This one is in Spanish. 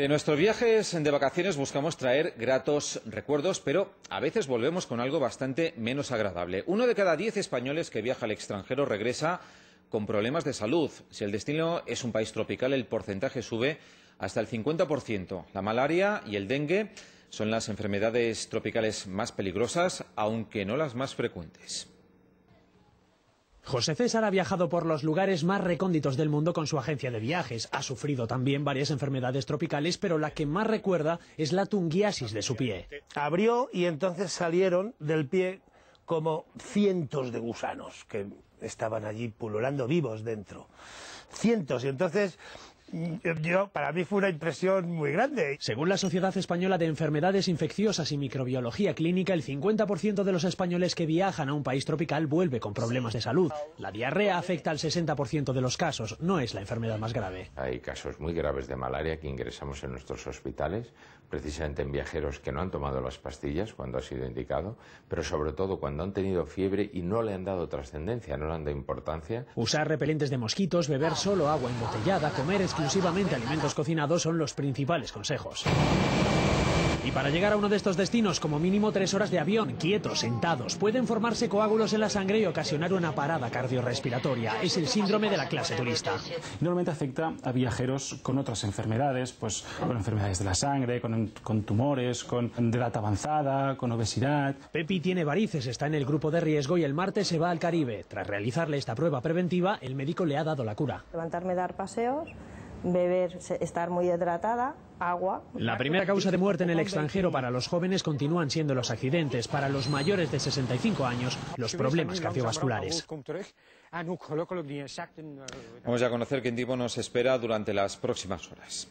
En nuestros viajes de vacaciones buscamos traer gratos recuerdos, pero a veces volvemos con algo bastante menos agradable. Uno de cada diez españoles que viaja al extranjero regresa con problemas de salud. Si el destino es un país tropical, el porcentaje sube hasta el 50%. La malaria y el dengue son las enfermedades tropicales más peligrosas, aunque no las más frecuentes. José César ha viajado por los lugares más recónditos del mundo con su agencia de viajes. Ha sufrido también varias enfermedades tropicales, pero la que más recuerda es la tungiasis de su pie. Abrió y entonces salieron del pie como cientos de gusanos que estaban allí pululando vivos dentro. Cientos. Y entonces yo, para mí fue una impresión muy grande. Según la Sociedad Española de Enfermedades Infecciosas y Microbiología Clínica, el 50% de los españoles que viajan a un país tropical vuelve con problemas de salud. La diarrea afecta al 60% de los casos, no es la enfermedad más grave. Hay casos muy graves de malaria que ingresamos en nuestros hospitales, precisamente en viajeros que no han tomado las pastillas cuando ha sido indicado, pero sobre todo cuando han tenido fiebre y no le han dado trascendencia, no le han dado importancia. Usar repelentes de mosquitos, beber solo agua embotellada, comer exclusivamente alimentos cocinados son los principales consejos. Y para llegar a uno de estos destinos, como mínimo tres horas de avión, quietos, sentados, pueden formarse coágulos en la sangre y ocasionar una parada cardiorrespiratoria. Es el síndrome de la clase turista. Normalmente afecta a viajeros con otras enfermedades, pues con enfermedades de la sangre, con, tumores, con de edad avanzada, con obesidad. Pepi tiene varices, está en el grupo de riesgo y el martes se va al Caribe. Tras realizarle esta prueba preventiva, el médico le ha dado la cura. Levantarme, dar paseos beber, estar muy hidratada, agua. La primera causa de muerte en el extranjero para los jóvenes continúan siendo los accidentes, para los mayores de 65 años, los problemas cardiovasculares. Vamos a conocer qué tipo nos espera durante las próximas horas.